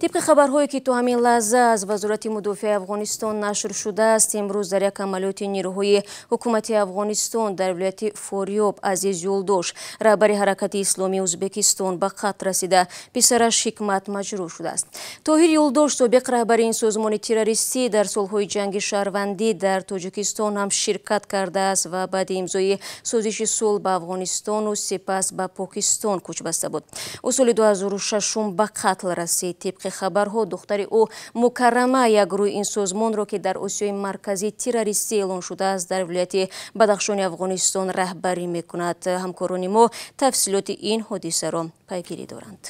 тибқи хабарҳое ки то ҳамин лаҳза аз вазорати мудофиаи афғонистон нашр шудааст имрӯз дар як амалиёти нирӯҳои ҳукумати афғонистон дар вилояти фориёб азиз юлдош раҳбари ҳаракати исломии узбекистон ба қатл расида писараш ҳикмат маҷрӯъ шудааст тоҳир юлдош собиқ раҳбари ин созмони террористӣ дар солҳои ҷанги шаҳрвандӣ дар тоҷикистон ҳам ширкат кардааст ва баъди имзои созиши сулҳ ба афғонистону сипас ба покистон кӯч баста буд ӯ соли 2006 ба қатл расид тибқи вобаста хабарҳо духтари ӯ мукаррама як рӯи ин созмонро ки дар осиёи марказӣ террористӣ эълон шудааст дар вилояти бадахшони афғонистон раҳбарӣ мекунад ҳамкорони мо тафсилоти ин ҳодисаро пайгирӣ доранд